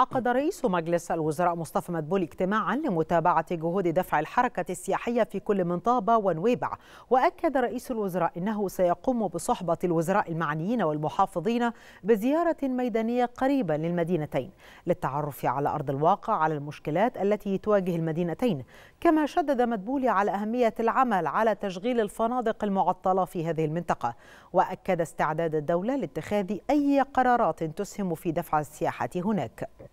عقد رئيس مجلس الوزراء مصطفى مدبولي اجتماعا لمتابعة جهود دفع الحركة السياحية في كل من طابة ونويبع وأكد رئيس الوزراء أنه سيقوم بصحبة الوزراء المعنيين والمحافظين بزيارة ميدانية قريبا للمدينتين للتعرف على أرض الواقع على المشكلات التي تواجه المدينتين كما شدد مدبولي على أهمية العمل على تشغيل الفنادق المعطلة في هذه المنطقة وأكد استعداد الدولة لاتخاذ أي قرارات تسهم في دفع السياحة هناك